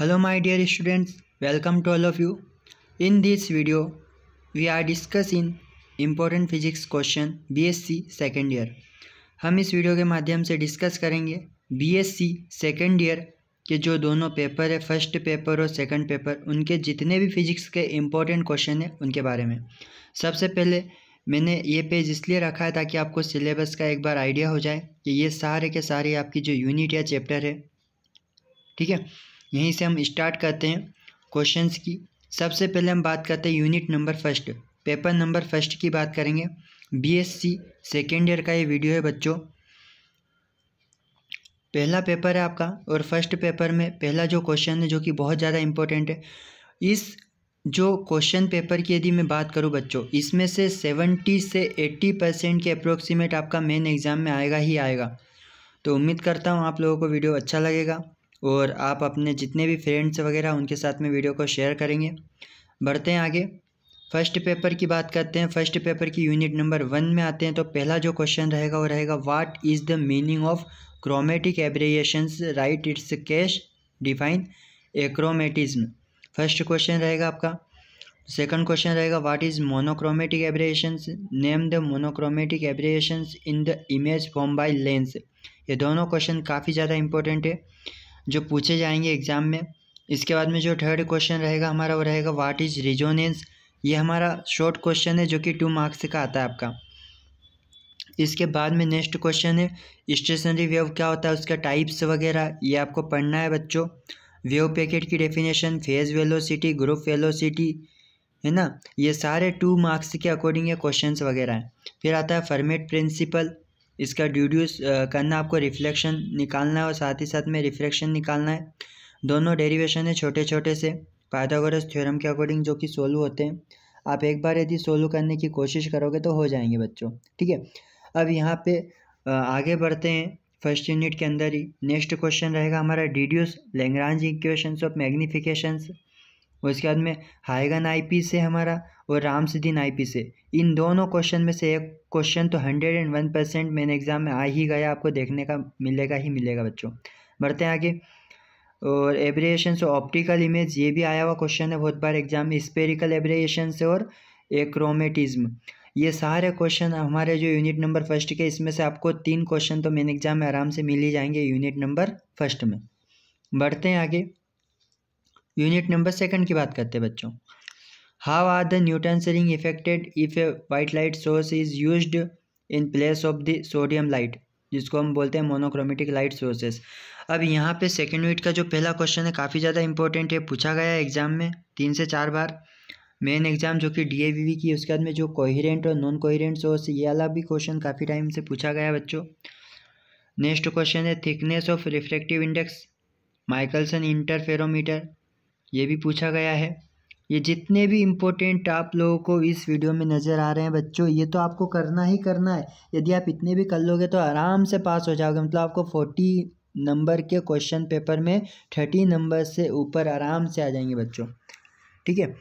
Hello my dear students, welcome to all of you. In this video, we are discussing important physics question BSc second year. हम इस video के माध्यम से discuss करेंगे BSc second year के जो दोनों पेपर है फर्स्ट पेपर और सेकंड पेपर उनके जितने भी फिजिक्स के इम्पोर्टेंट क्वेश्चन हैं उनके बारे में सबसे पहले मैंने ये पेज इसलिए रखा है ताकि आपको सिलेबस का एक बार आइडिया हो जाए कि ये सारे के सारे आपकी जो यूनिट या चैप्टर है ठीक है यहीं से हम स्टार्ट करते हैं क्वेश्चंस की सबसे पहले हम बात करते हैं unit number first paper number first की बात करेंगे बीएससी सेकेंड ईयर का ये वीडियो है बच्चों पहला पेपर है आपका और फर्स्ट पेपर में पहला जो क्वेश्चन है जो कि बहुत ज़्यादा इम्पोर्टेंट है इस जो क्वेश्चन पेपर की यदि मैं बात करूं बच्चों इसमें से सेवेंटी से एट्टी परसेंट के अप्रोक्सीमेट आपका मेन एग्ज़ाम में आएगा ही आएगा तो उम्मीद करता हूं आप लोगों को वीडियो अच्छा लगेगा और आप अपने जितने भी फ्रेंड्स वगैरह उनके साथ में वीडियो को शेयर करेंगे बढ़ते हैं आगे फर्स्ट पेपर की बात करते हैं फर्स्ट पेपर की यूनिट नंबर वन में आते हैं तो पहला जो क्वेश्चन रहेगा वो रहेगा what is the meaning of chromatic aberrations right it's cash define achromatism first question रहेगा आपका सेकंड क्वेश्चन रहेगा what is monochromatic aberrations name the monochromatic aberrations in the image form by lens ये दोनों question काफ़ी ज़्यादा important है जो पूछे जाएंगे एग्ज़ाम में इसके बाद में जो थर्ड क्वेश्चन रहेगा हमारा वो रहेगा वाट इज़ रिजोनेंस ये हमारा शॉर्ट क्वेश्चन है जो कि टू मार्क्स का आता है आपका इसके बाद में नेक्स्ट क्वेश्चन है स्टेशनरी वेव क्या होता है उसका टाइप्स वगैरह ये आपको पढ़ना है बच्चों वेव पैकेट की definition phase velocity group velocity है ना ये सारे टू मार्क्स के अकॉर्डिंग ये क्वेश्चन वगैरह हैं फिर आता है फर्मेट प्रिंसिपल इसका ड्यूड्यूस करना आपको रिफ्लेक्शन निकालना है और साथ ही साथ में रिफ्लेक्शन निकालना है दोनों डेरिवेशन है छोटे छोटे से पाइथागोरस थ्योरम के अकॉर्डिंग जो कि सोलू होते हैं आप एक बार यदि सोलू करने की कोशिश करोगे तो हो जाएंगे बच्चों ठीक है अब यहाँ पे आगे बढ़ते हैं फर्स्ट यूनिट के अंदर ही नेक्स्ट क्वेश्चन रहेगा हमारा deduce Lagrange equations of magnifications उसके बाद में हाइगन आईपी से हमारा और राम सिद्धि पी से इन दोनों क्वेश्चन में से एक क्वेश्चन तो hundred and one percent main exam में आ ही गया आपको देखने का मिलेगा ही मिलेगा बच्चों बढ़ते हैं आगे और एब्रिएशन से ऑप्टिकल इमेज ये भी आया हुआ क्वेश्चन है बहुत बार एग्जाम में स्पेरिकल एब्रिएशन से और एक्रोमेटिज्म ये सारे क्वेश्चन हमारे जो यूनिट नंबर फर्स्ट के इसमें से आपको तीन क्वेश्चन तो मेन एग्जाम में आराम से मिल ही जाएंगे यूनिट नंबर फर्स्ट में बढ़ते हैं आगे यूनिट नंबर सेकंड की बात करते हैं बच्चों How are the Newton ceiling affected if a white light source is used in place of the sodium light? जिसको हम बोलते हैं मोनोक्रोमेटिक लाइट सोर्सेस अब यहाँ पे सेकेंड यूनिट का जो पहला क्वेश्चन है काफ़ी ज़्यादा इंपॉर्टेंट है पूछा गया है एग्जाम में तीन से चार बार मेन एग्जाम जो कि डीएवीवी की उसके बाद में जो कोहिरेंट और नॉन कोहिरेंट सोर्स ये वाला भी क्वेश्चन काफ़ी टाइम से पूछा गया बच्चों नेक्स्ट क्वेश्चन है thickness of reflective index Michelson interferometer ये भी पूछा गया है ये जितने भी इम्पोर्टेंट आप लोगों को इस वीडियो में नज़र आ रहे हैं बच्चों ये तो आपको करना ही करना है यदि आप इतने भी कर लोगे तो आराम से पास हो जाओगे मतलब आपको फोर्टी नंबर के क्वेश्चन पेपर में थर्टी नंबर से ऊपर आराम से आ जाएंगे बच्चों ठीक है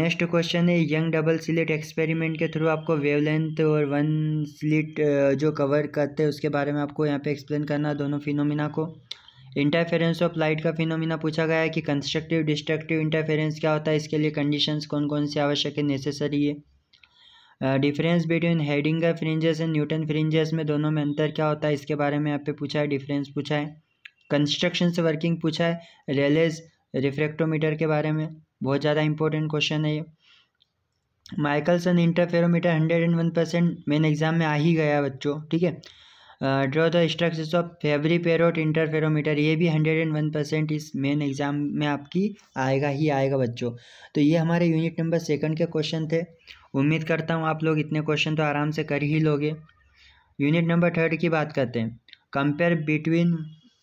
नेक्स्ट क्वेश्चन है यंग डबल स्लिट एक्सपेरिमेंट के थ्रू आपको वेवलेंथ और वन स्लिट जो कवर करते हैं उसके बारे में आपको यहाँ पे एक्सप्लेन करना है दोनों फिनोमिना को इंटरफेरेंस ऑफ लाइट का फिनोमिना पूछा गया है कि कंस्ट्रक्टिव डिस्ट्रक्टिव इंटरफेरेंस क्या होता है इसके लिए कंडीशंस कौन कौन से आवश्यक है नेसेसरी है difference between Haidinger fringes and Newton fringes में दोनों में अंतर क्या होता है इसके बारे में आप पे पूछा है डिफरेंस पूछा है कंस्ट्रक्शन से वर्किंग पूछा है रेलेज रिफ्रेक्टोमीटर के बारे में बहुत ज़्यादा इंपॉर्टेंट क्वेश्चन है ये Michelson interferometer hundred and one percent main exam में आ ही गया बच्चों ठीक है draw the structures of Fabry Perot interferometer ये भी हंड्रेड एंड वन परसेंट इस मेन एग्ज़ाम में आपकी आएगा ही आएगा बच्चों तो ये हमारे यूनिट नंबर सेकंड के क्वेश्चन थे उम्मीद करता हूँ आप लोग इतने क्वेश्चन तो आराम से कर ही लोगे यूनिट नंबर थर्ड की बात करते हैं compare between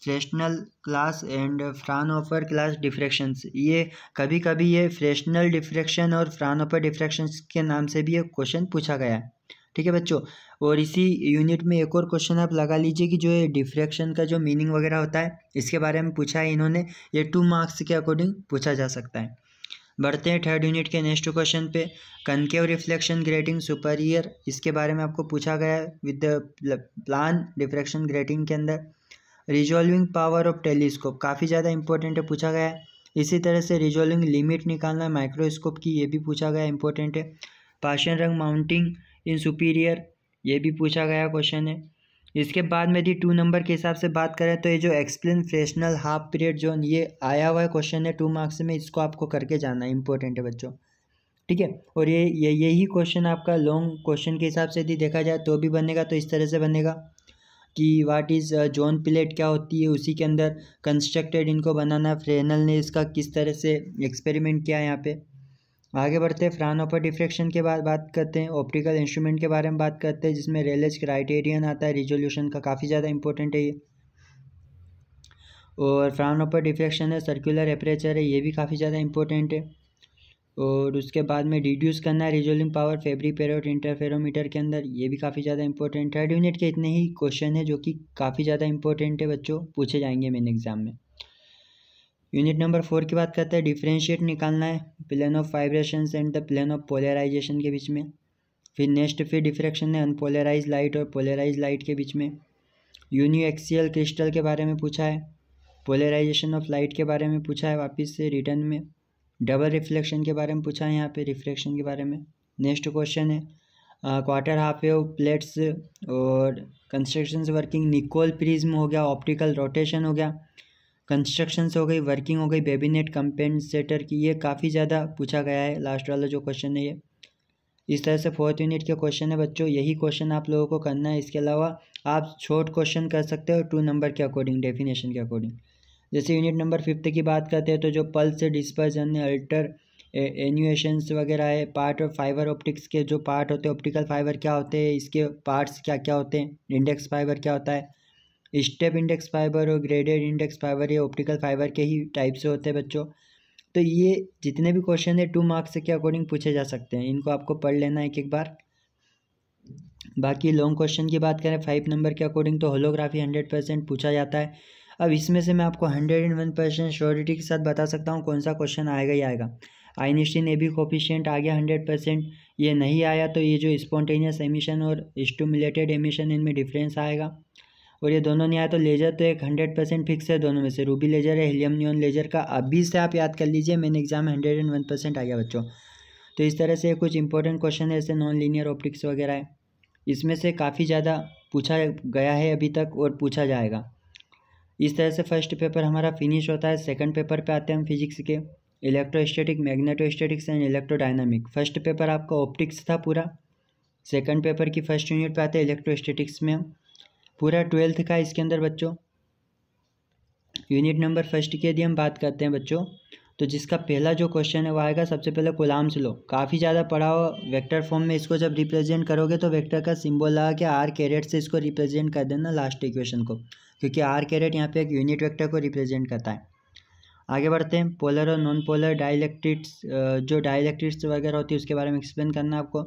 Fresnel class and Fraunhofer class diffractions ये कभी कभी ये फ्रेशनल डिफ्रेक्शन और फ्रान ऑफर डिफ्रेक्शंस के नाम से भी ये क्वेश्चन पूछा गया है ठीक है बच्चों और इसी यूनिट में एक और क्वेश्चन आप लगा लीजिए कि जो ये डिफ्रैक्शन का जो मीनिंग वगैरह होता है इसके बारे में पूछा है इन्होंने ये टू मार्क्स के अकॉर्डिंग पूछा जा सकता है बढ़ते हैं थर्ड यूनिट के नेक्स्ट क्वेश्चन पे कनकेव रिफ्लेक्शन ग्रेटिंग सुपरियर इसके बारे में आपको पूछा गया है विद प्लान डिफ्रैक्शन ग्रेटिंग के अंदर रिजॉल्विंग पावर ऑफ टेलीस्कोप काफ़ी ज़्यादा इंपॉर्टेंट है पूछा गया है इसी तरह से रिजॉल्विंग लिमिट निकालना माइक्रोस्कोप की ये भी पूछा गया इंपॉर्टेंट है पाशन रंग माउंटिंग इन सुपीरियर ये भी पूछा गया क्वेश्चन है इसके बाद में यदि टू नंबर के हिसाब से बात करें तो ये जो explain Fresnel half period zone ये आया हुआ क्वेश्चन है टू मार्क्स में इसको आपको करके जाना है इंपॉर्टेंट है बच्चों ठीक है और ये ये यही क्वेश्चन आपका लॉन्ग क्वेश्चन के हिसाब से यदि देखा जाए तो भी बनेगा तो इस तरह से बनेगा कि वाट इज़ जोन प्लेट क्या होती है उसी के अंदर कंस्ट्रक्टेड इनको बनाना फ्रेनल ने इसका किस तरह से एक्सपेरिमेंट किया यहाँ पर आगे बढ़ते हैं ऑफर डिफ्रेक्शन के बाद बात करते हैं ऑप्टिकल इंस्ट्रूमेंट के बारे में बात करते हैं जिसमें रेलेज क्राइटेरियन आता है रिजोल्यूशन का काफ़ी ज़्यादा इंपॉर्टेंट है ये और ऑफर डिफ्रेक्शन है सर्कुलर एपरेचर है ये भी काफ़ी ज़्यादा इंपॉर्टेंट है और उसके बाद में रिड्यूस करना है resolving power Fabry Perot interferometer के अंदर ये भी काफ़ी ज़्यादा इंपॉर्टेंट थर्ड यूनिट के इतने ही क्वेश्चन है जो कि काफ़ी ज़्यादा इंपॉर्टेंट है बच्चों पूछे जाएंगे मेन एग्जाम में यूनिट नंबर फोर की बात करते हैं डिफ्रेंशिएट निकालना है plane of vibration and the plane of polarization के बीच में फिर नेक्स्ट फिर डिफ्रेक्शन है अनपोलराइज लाइट और पोलराइज लाइट के बीच में यूनिएक्सियल क्रिस्टल के बारे में पूछा है पोलराइजेशन ऑफ लाइट के बारे में पूछा है वापस से रिटर्न में डबल रिफ्लेक्शन के बारे में पूछा है यहाँ पे रिफ्लेक्शन के बारे में नेक्स्ट क्वेश्चन है क्वार्टर हाफ वेव प्लेट्स और कंस्ट्रक्शन वर्किंग निकोल प्रिज्म हो गया ऑप्टिकल रोटेशन हो गया कंस्ट्रक्शंस हो गई वर्किंग हो गई बेबीनेट कंपेंसेटर की ये काफ़ी ज़्यादा पूछा गया है लास्ट वाला जो क्वेश्चन है ये इस तरह से फोर्थ यूनिट के क्वेश्चन है बच्चों यही क्वेश्चन आप लोगों को करना है इसके अलावा आप शॉर्ट क्वेश्चन कर सकते हो टू नंबर के अकॉर्डिंग डेफिनेशन के अकॉर्डिंग जैसे यूनिट नंबर फिफ्थ की बात करते हैं तो जो पल्स डिस्पर्जन अल्टर एन्यूएशंस वगैरह है पार्ट और फाइबर ऑप्टिक्स के जो पार्ट होते हैं ऑप्टिकल फाइबर क्या होते हैं इसके पार्ट्स क्या क्या होते हैं इंडेक्स फाइबर क्या होता है स्टेप इंडेक्स फाइबर और ग्रेडेड इंडेक्स फाइबर ये ऑप्टिकल फाइबर के ही टाइप से होते हैं बच्चों तो ये जितने भी क्वेश्चन है टू मार्क्स के अकॉर्डिंग पूछे जा सकते हैं इनको आपको पढ़ लेना एक एक बार बाकी लॉन्ग क्वेश्चन की बात करें फाइव नंबर के अकॉर्डिंग तो होलोग्राफी हंड्रेड परसेंट पूछा जाता है अब इसमें से मैं आपको hundred and one percent surety के साथ बता सकता हूँ कौन सा क्वेश्चन आएगा ही आएगा आइनस्टीन ए भी कोफिशियंट आ गया हंड्रेड परसेंट ये नहीं आया तो ये जो स्पॉन्टेनियस एमिशन और स्टूमुलेटेड एमिशन इनमें डिफरेंस आएगा और ये दोनों नहीं आया तो लेजर तो एक हंड्रेड परसेंट फिक्स है दोनों में से रूबी लेजर है हिलियम न्यून लेजर का अभी से आप याद कर लीजिए main exam hundred and one percent आ गया बच्चों तो इस तरह से कुछ इंपॉर्टेंट क्वेश्चन है जैसे नॉन लीनियर ऑप्टिक्स वगैरह है इसमें से काफ़ी ज़्यादा पूछा गया है अभी तक और पूछा जाएगा इस तरह से फर्स्ट पेपर हमारा फिनिश होता है सेकेंड पेपर पर आते हैं हम फिजिक्स के electrostatic magnetostatics and electrodynamic first paper आपका ऑप्टिक्स था पूरा सेकंड पेपर की फर्स्ट यूनिट पे आते हैं इलेक्ट्रोस्टेटिक्स में हम पूरा ट्वेल्थ का इसके अंदर बच्चों यूनिट नंबर फर्स्ट की यदि हम बात करते हैं बच्चों तो जिसका पहला जो क्वेश्चन है वो आएगा सबसे पहले कोलाम्स लो काफ़ी ज़्यादा पढ़ा हो वेक्टर फॉर्म में इसको जब रिप्रेजेंट करोगे तो वेक्टर का सिंबल लगा के आर कैरेट से इसको रिप्रेजेंट कर देना लास्ट इक्वेशन को क्योंकि आर कैरेट यहाँ पे एक यूनिट वेक्टर को रिप्रेजेंट करता है आगे बढ़ते हैं पोलर और नॉन पोलर डायलैक्ट्रिक्स जो डायलेक्ट्रिक्स वगैरह होती है उसके बारे में एक्सप्लेन करना आपको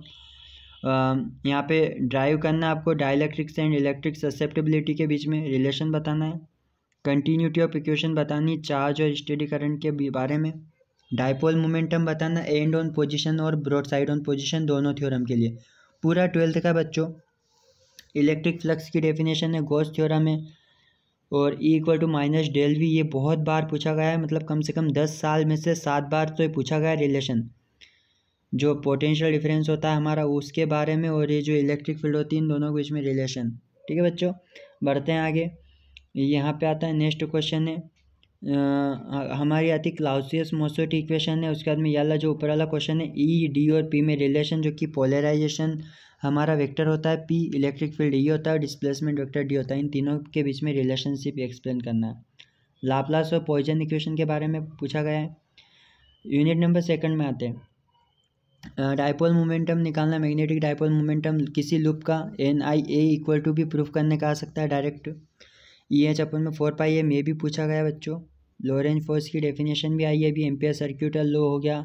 यहाँ पे ड्राइव करना है आपको डाइलेक्ट्रिक्स एंड इलेक्ट्रिक ससेप्टेबिलिटी के बीच में रिलेशन बताना है कंटिन्यूटी ऑफ इक्वेशन बतानी चार्ज और स्टडी करंट के बारे में डाइपोल मोमेंटम बताना एंड ऑन पोजिशन और ब्रॉड साइड ऑन पोजिशन दोनों थ्योरम के लिए पूरा ट्वेल्थ का बच्चों इलेक्ट्रिक फ्लक्स की डेफिनेशन है गोस थ्योरम है और E equal to minus del V ये बहुत बार पूछा गया है मतलब कम से कम दस साल में से सात बार तो ये पूछा गया है रिलेशन जो पोटेंशियल डिफरेंस होता है हमारा उसके बारे में और ये जो इलेक्ट्रिक फील्ड होती है इन दोनों के बीच में रिलेशन ठीक है बच्चों बढ़ते हैं आगे यहाँ पे आता है नेक्स्ट क्वेश्चन है आ, हमारी आती क्लाउसियस मोसोट इक्वेशन है उसके बाद में यहाँ जो ऊपर वाला क्वेश्चन है ई e, डी और पी में रिलेशन जो कि पोलराइजेशन हमारा वेक्टर होता है पी इलेक्ट्रिक फील्ड ई होता है और डिस्प्लेसमेंट वेक्टर डी होता है इन तीनों के बीच में रिलेशनशिप एक्सप्लेन करना है लाप्लास और पॉइजन इक्वेशन के बारे में पूछा गया है यूनिट नंबर सेकंड में आते हैं डाइपोल मोमेंटम निकालना मैग्नेटिक डाइपोल मोमेंटम किसी लूप का N I A equal to भी प्रूफ करने का आ सकता है डायरेक्ट ई एच अपन में फोर पाई एम ये भी पूछा गया बच्चों लोरेंज फोर्स की डेफिनेशन भी आई है अभी एम्पियर सर्क्यूटर लो हो गया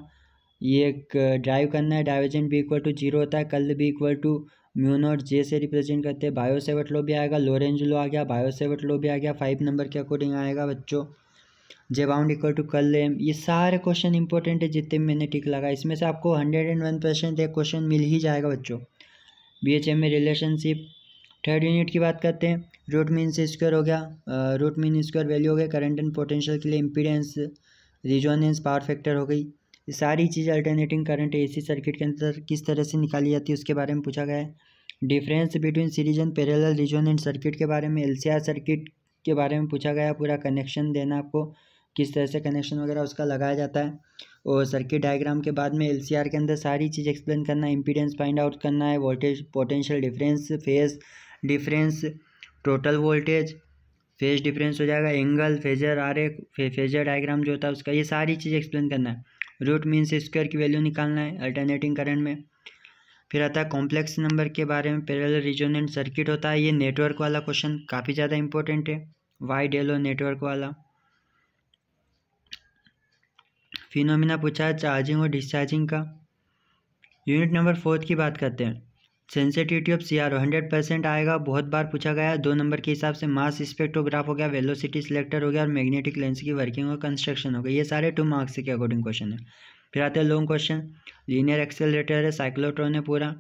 ये एक ड्राइव करना है डाइवर्जेंट भी इक्वल टू जीरो होता है कल भी इक्वल टू म्यूनोट जे से रिप्रेजेंट करते हैं बायोसेवट लो भी आएगा लोरेंज लो आ गया बायोसेवट लो भी आ गया फाइव नंबर के अकॉर्डिंग आएगा बच्चों जे बाउंड इक्वल टू कर लेम ये सारे क्वेश्चन इंपॉर्टेंट है जितने मैंने टिक लगा इसमें से आपको हंड्रेड एंड वन परसेंट एक क्वेश्चन मिल ही जाएगा बच्चों बी एच एम में रिलेशनशिप थर्ड यूनिट की बात करते हैं रूट मीन से स्क्वायर हो गया रूट मीन स्क्वायर वैल्यू हो गया करंट एंड पोटेंशियल के लिए इम्पीडेंस रिजोनेंस पावर फैक्टर हो गई ये सारी चीज़ अल्टरनेटिंग करंट सी सर्किट के अंदर किस तरह से निकाली जाती है उसके बारे में पूछा गया है difference between series and parallel resonant and circuit के बारे में एल सर्किट के बारे में पूछा गया पूरा कनेक्शन देना आपको किस तरह से कनेक्शन वगैरह उसका लगाया जाता है और सर्किट डायग्राम के बाद में एल के अंदर सारी चीज़ एक्सप्लेन करना है इम्पीडेंस फाइंड आउट करना है voltage potential difference phase difference total voltage phase difference हो जाएगा एंगल फेजर आर फे, फेजर डायग्राम जो होता है उसका ये सारी चीज़ एक्सप्लेन करना है रूट मीन्स स्क्वायर की वैल्यू निकालना है अल्टरनेटिंग करंट में फिर आता है कॉम्प्लेक्स नंबर के बारे में पैरेलल रिजोनेंट सर्किट होता है ये नेटवर्क वाला क्वेश्चन काफ़ी ज़्यादा इंपॉर्टेंट है वाई डेलो नेटवर्क वाला फिनोमिना पूछा है चार्जिंग और डिस्चार्जिंग का यूनिट नंबर फोर्थ की बात करते हैं sensitivity of C R hundred percent आएगा बहुत बार पूछा गया दो नंबर के हिसाब से मास स्पेक्ट्रोग्राफ हो गया वेलोसिटी सिलेक्टर हो गया और मैग्नेटिक लेंस की वर्किंग और कंस्ट्रक्शन हो गया ये सारे टू मार्क्स के अकॉर्डिंग क्वेश्चन है फिर आते हैं लॉन्ग क्वेश्चन लीनियर एक्सेलरेटर है साइक्लोट्रॉन है पूरा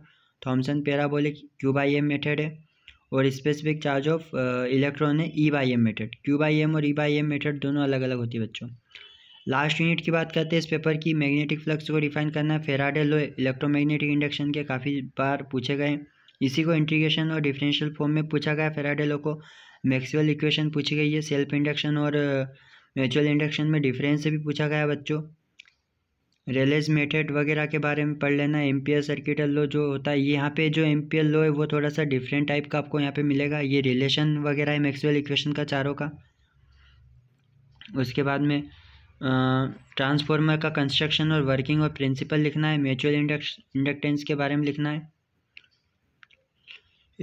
Thomson parabolic Q by M method है और स्पेसिफिक चार्ज ऑफ इलेक्ट्रॉन है E by M method Q by M और ई बाई एम मेथड दोनों अलग अलग होती है बच्चों लास्ट यूनिट की बात करते हैं इस पेपर की मैग्नेटिक फ्लक्स को डिफाइन करना फेराडे लो इलेक्ट्रोमैग्नेटिक इंडक्शन के काफ़ी बार पूछे गए इसी को इंटीग्रेशन और डिफरेंशियल फॉर्म में पूछा गया फेराडे लो को मैक्सिमल इक्वेशन पूछी गई है सेल्फ इंडक्शन और म्यूचुअल uh, इंडक्शन में डिफरेंस भी पूछा गया बच्चों रिलेज मेथड वगैरह के बारे में पढ़ लेना एम पी सर्किटल लो जो होता है यहाँ पे जो एम पी लो है वो थोड़ा सा डिफरेंट टाइप का आपको यहाँ पे मिलेगा ये रिलेशन वगैरह है मैक्सवेल इक्वेशन का चारों का उसके बाद में ट्रांसफॉर्मर का कंस्ट्रक्शन और वर्किंग और प्रिंसिपल लिखना है म्यूचुअल इंडक्टेंस के बारे में लिखना है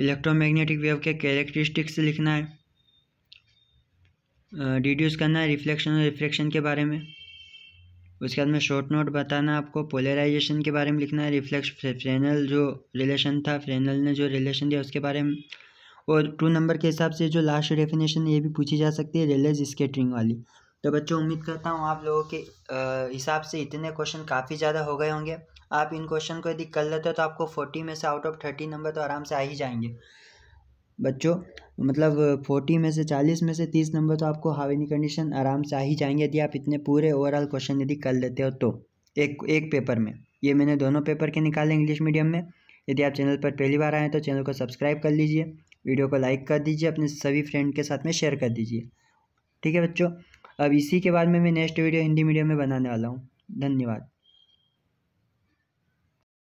इलेक्ट्रोमैग्नेटिक वेव के कैरेक्टरिस्टिक्स लिखना है डिड्यूस करना है रिफ्लेक्शन और रिफ्लेक्शन के बारे में उसके बाद में शॉर्ट नोट बताना आपको पोलराइजेशन के बारे में लिखना है रिफ्लेक्स फ्रेनल जो रिलेशन था फ्रेनल ने जो रिलेशन दिया उसके बारे में और टू नंबर के हिसाब से जो लास्ट डेफिनेशन ये भी पूछी जा सकती है रिलेज स्केटरिंग वाली तो बच्चों उम्मीद करता हूँ आप लोगों के हिसाब से इतने क्वेश्चन काफ़ी ज़्यादा हो गए होंगे आप इन क्वेश्चन को यदि कर लेते हो तो आपको फोर्टी में से आउट ऑफ थर्टी नंबर तो आराम से आ ही जाएंगे बच्चों मतलब फोर्टी में से चालीस में से तीस नंबर तो आपको हावेनी कंडीशन आराम से आ ही जाएंगे यदि आप इतने पूरे ओवरऑल क्वेश्चन यदि कर लेते हो तो एक एक पेपर में ये मैंने दोनों पेपर के निकाले इंग्लिश मीडियम में यदि आप चैनल पर पहली बार आएँ तो चैनल को सब्सक्राइब कर लीजिए वीडियो को लाइक कर दीजिए अपने सभी फ्रेंड के साथ में शेयर कर दीजिए ठीक है बच्चों अब इसी के बाद में मैं नेक्स्ट वीडियो हिंदी मीडियम में बनाने वाला हूँ धन्यवाद